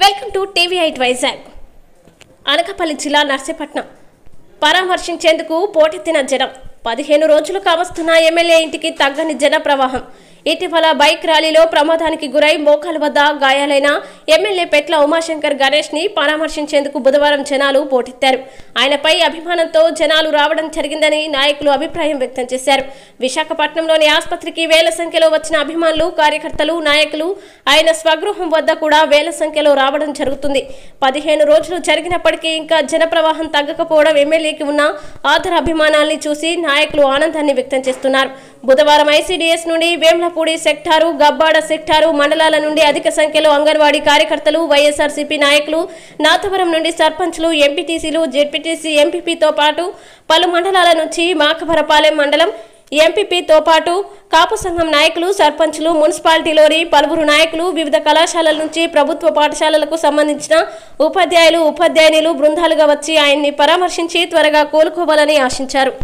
welcome to TV Vizag Anakapalli జిల్లా నర్సీపట్నం పరామర్శించేందుకు పోటెత్తిన జనం పదిహేను రోజులు కావస్తున్న ఎమ్మెల్యే ఇంటికి తగ్గని జన ప్రవాహం ఇటీవల బైక్ ర్యాలీలో ప్రమాదానికి గురై మోకాలు వద్ద గాయాలైన ఎమ్మెల్యే పెట్ల ఉమాశంకర్ గణేష్ ని పరామర్శించేందుకు బుధవారం జనాలు పోటెత్తారు ఆయనపై అభిమానంతో జనాలు రావడం జరిగిందని నాయకులు అభిప్రాయం వ్యక్తం చేశారు విశాఖపట్నంలోని ఆసుపత్రికి వేల సంఖ్యలో వచ్చిన అభిమానులు కార్యకర్తలు నాయకులు ఆయన స్వగృహం వద్ద కూడా వేల సంఖ్యలో రావడం జరుగుతుంది పదిహేను రోజులు జరిగినప్పటికీ ఇంకా జనప్రవాహం తగ్గకపోవడం ఎమ్మెల్యేకి ఉన్న ఆధార అభిమానాల్ని చూసి నాయకులు ఆనందాన్ని వ్యక్తం చేస్తున్నారు బుధవారం ఐసీడీఎస్ నుండి వేమ్లపూడి సెక్టారు గబ్బాడ సెక్టారు మండలాల నుండి అధిక సంఖ్యలో అంగన్వాడీ కార్యకర్తలు వైఎస్ఆర్సీపీ నాయకులు నాథవరం నుండి సర్పంచ్లు ఎంపీటీసీలు జెడ్పీటీసీ ఎంపీపీతో పాటు పలు మండలాల నుంచి మాకవరపాలెం మండలం ఎంపీపీతో పాటు కాపు సంఘం నాయకులు సర్పంచ్లు మున్సిపాలిటీలోని పలువురు నాయకులు వివిధ కళాశాలల నుంచి ప్రభుత్వ పాఠశాలలకు సంబంధించిన ఉపాధ్యాయులు ఉపాధ్యాయునిలు బృందాలుగా వచ్చి ఆయన్ని పరామర్శించి త్వరగా కోలుకోవాలని ఆశించారు